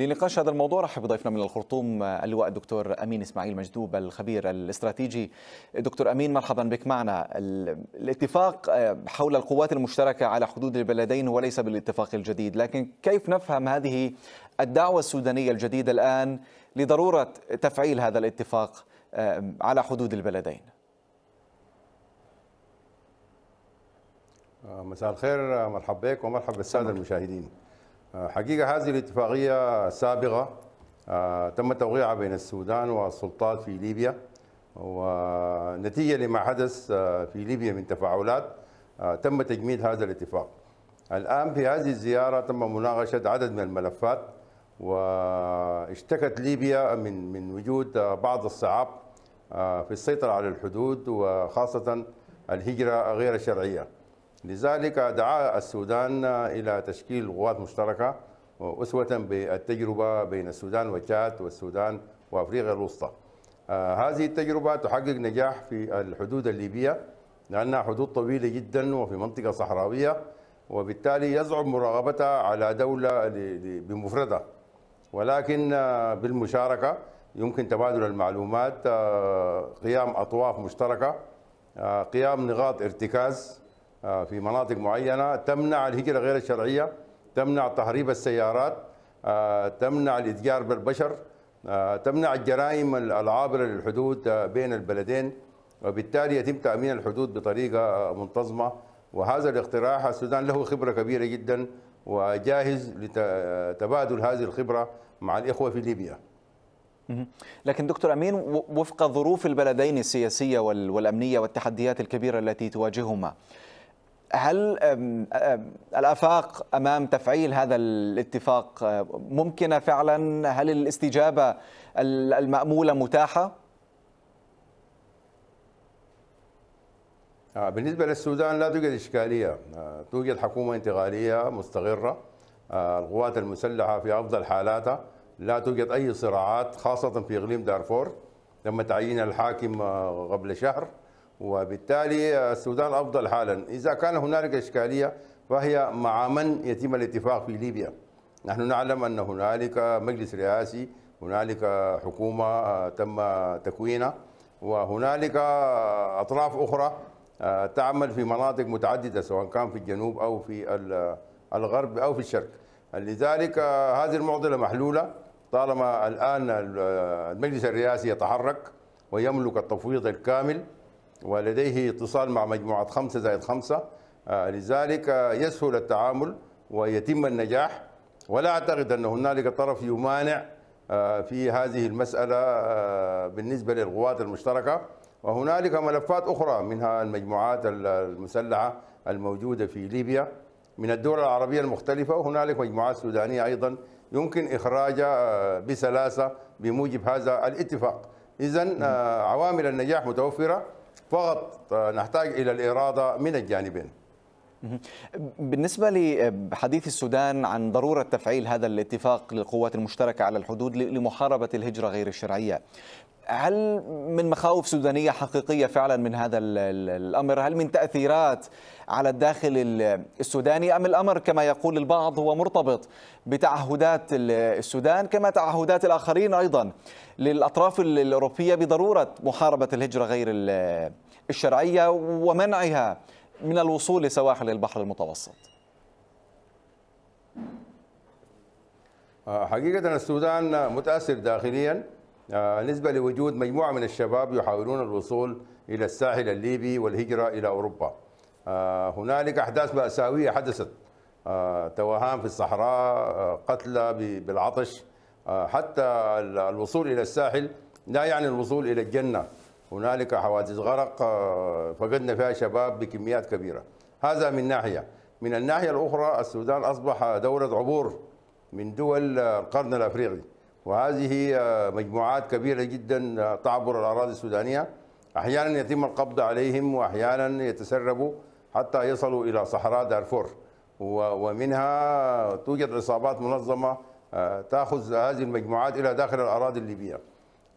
لنقاش هذا الموضوع رحب بضيفنا من الخرطوم اللواء الدكتور امين اسماعيل مجدوب الخبير الاستراتيجي دكتور امين مرحبا بك معنا الاتفاق آه، حول القوات المشتركه على حدود البلدين وليس بالاتفاق الجديد لكن كيف نفهم هذه الدعوه السودانيه الجديده الان لضروره تفعيل هذا الاتفاق آه، على حدود البلدين آه، مساء الخير مرحبا بك ومرحبا بالساده المشاهدين حقيقة هذه الاتفاقية سابقة آه، تم توقيعها بين السودان والسلطات في ليبيا ونتيجة لما حدث آه، في ليبيا من تفاعلات آه، تم تجميد هذا الاتفاق الآن في هذه الزيارة تم مناقشة عدد من الملفات واشتكت ليبيا من من وجود بعض الصعاب في السيطرة على الحدود وخاصة الهجرة غير الشرعية لذلك دعا السودان إلى تشكيل قوات مشتركة أسوة بالتجربة بين السودان وتشاد والسودان وأفريقيا الوسطى آه، هذه التجربة تحقق نجاح في الحدود الليبية لأنها حدود طويلة جدا وفي منطقة صحراوية وبالتالي يصعب مراقبتها على دولة بمفردها ولكن آه، بالمشاركة يمكن تبادل المعلومات آه، قيام أطواف مشتركة قيام نقاط ارتكاز آه، في مناطق معينه تمنع الهجره غير الشرعيه تمنع تهريب السيارات آه، تمنع الاتجار بالبشر آه، تمنع الجرائم العابره للحدود بين البلدين وبالتالي يتم تامين الحدود بطريقه منتظمه وهذا الاقتراح السودان له خبره كبيره جدا وجاهز لتبادل هذه الخبره مع الاخوه في ليبيا. لكن دكتور امين وفق ظروف البلدين السياسيه والامنيه والتحديات الكبيره التي تواجههما هل الافاق امام تفعيل هذا الاتفاق ممكنه فعلا؟ هل الاستجابه الماموله متاحه؟ آه، بالنسبه للسودان لا توجد اشكاليه، آه، توجد حكومه انتقاليه مستقره، آه، القوات المسلحه في افضل حالاتها، لا توجد اي صراعات خاصه في اقليم دارفور، لما تعين الحاكم قبل شهر وبالتالي السودان أفضل حالا إذا كان هنالك إشكالية فهي مع من يتم الاتفاق في ليبيا نحن نعلم أن هنالك مجلس رئاسي هنالك حكومة تم تكوينها وهنالك أطراف أخرى تعمل في مناطق متعددة سواء كان في الجنوب أو في الغرب أو في الشرق لذلك هذه المعضلة محلولة طالما الآن المجلس الرئاسي يتحرك ويملك التفويض الكامل ولديه اتصال مع مجموعة خمسة زائد خمسة آه، لذلك يسهل التعامل ويتم النجاح ولا أعتقد أن هنالك طرف يمانع آه، في هذه المسألة آه، بالنسبة للقوات المشتركة وهنالك ملفات أخرى منها المجموعات المسلحة الموجودة في ليبيا من الدول العربية المختلفة وهنالك مجموعات سودانية أيضا يمكن إخراجها بسلاسة بموجب هذا الاتفاق إذا عوامل النجاح متوفرة فقط آه، نحتاج إلى الإرادة من الجانبين بالنسبة لحديث السودان عن ضرورة تفعيل هذا الاتفاق للقوات المشتركة على الحدود لمحاربة الهجرة غير الشرعية هل من مخاوف سودانية حقيقية فعلا من هذا الأمر هل من تأثيرات على الداخل السوداني أم الأمر كما يقول البعض هو مرتبط بتعهدات السودان كما تعهدات الآخرين أيضا للأطراف الأوروبية بضرورة محاربة الهجرة غير الشرعية ومنعها من الوصول لسواحل البحر المتوسط آه، حقيقة السودان متأثر داخليا آه، نسبة لوجود مجموعة من الشباب يحاولون الوصول إلى الساحل الليبي والهجرة إلى أوروبا آه، هنالك أحداث مأساوية حدثت آه، توهان في الصحراء قتلى بالعطش حتى الوصول إلى الساحل لا يعني الوصول إلى الجنة هنالك حوادث غرق فقدنا فيها شباب بكميات كبيرة هذا من ناحية من الناحية الأخرى السودان أصبح دورة عبور من دول القرن الأفريقي وهذه آه، مجموعات كبيرة جدا آه، تعبر الأراضي السودانية أحيانا يتم القبض عليهم وأحيانا يتسربوا حتى يصلوا إلى صحراء دارفور ومنها توجد عصابات منظمة آه، تأخذ هذه المجموعات إلى داخل الأراضي الليبية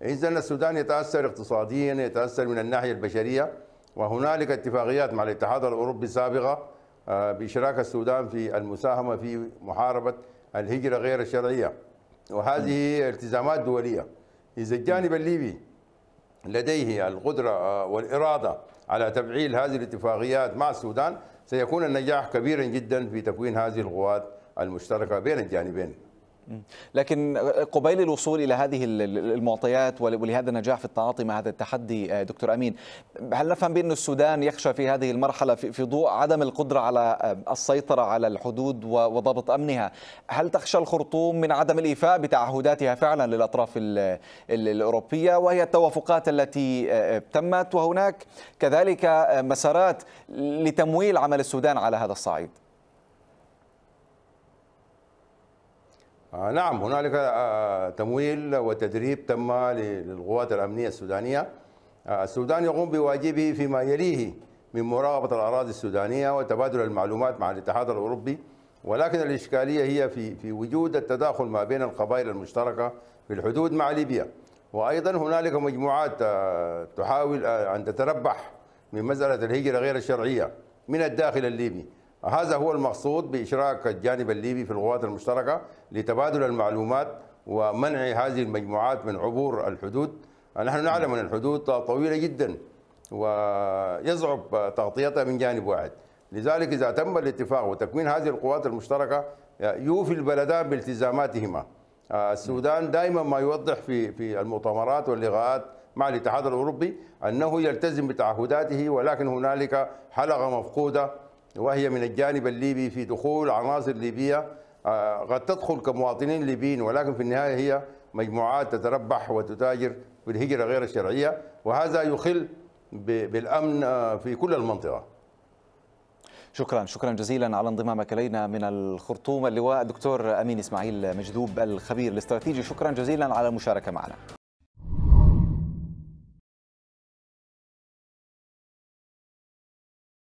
إذا السودان يتأثر اقتصاديا يتأثر من الناحية البشرية وهنالك اتفاقيات مع الاتحاد الأوروبي السابقة بإشراك السودان في المساهمة في محاربة الهجرة غير الشرعية وهذه التزامات دولية إذا الجانب الليبي لديه القدرة آه، والإرادة على تفعيل هذه الاتفاقيات مع السودان سيكون النجاح كبيرا جدا في تكوين هذه القوات المشتركة بين الجانبين لكن قبيل الوصول الى هذه المعطيات ولهذا النجاح في التعاطي مع هذا التحدي آه، دكتور امين هل نفهم بان السودان يخشى في هذه المرحله في ضوء عدم القدره على آه، السيطره على الحدود وضبط امنها هل تخشى الخرطوم من عدم الايفاء بتعهداتها فعلا للاطراف الاوروبيه وهي التوافقات التي آه، تمت وهناك كذلك مسارات لتمويل عمل السودان على هذا الصعيد آه، نعم هنالك آه، آه، تمويل وتدريب تم للقوات الامنيه السودانيه السودان يقوم بواجبه فيما يليه من مراقبه الاراضي السودانيه وتبادل المعلومات مع الاتحاد الاوروبي ولكن الاشكاليه هي في في وجود التداخل ما بين القبائل المشتركه في الحدود مع ليبيا وايضا هنالك مجموعات تحاول ان تتربح من مساله الهجره غير الشرعيه من الداخل الليبي هذا هو المقصود بإشراك الجانب الليبي في القوات المشتركة لتبادل المعلومات ومنع هذه المجموعات من عبور الحدود نحن نعلم أن الحدود طويلة جدا ويصعب تغطيتها من جانب واحد لذلك إذا تم الاتفاق وتكوين هذه القوات المشتركة يوفي البلدان بالتزاماتهما السودان دائما ما يوضح في في المؤتمرات واللقاءات مع الاتحاد الأوروبي أنه يلتزم بتعهداته ولكن هنالك حلقة مفقودة وهي من الجانب الليبي في دخول عناصر ليبية آه، قد تدخل كمواطنين ليبيين ولكن في النهاية هي مجموعات تتربح وتتاجر بالهجرة غير الشرعية وهذا يخل بالأمن آه، في كل المنطقة شكرا شكرا جزيلا على انضمامك الينا من الخرطوم اللواء الدكتور امين اسماعيل مجذوب الخبير الاستراتيجي شكرا جزيلا على المشاركه معنا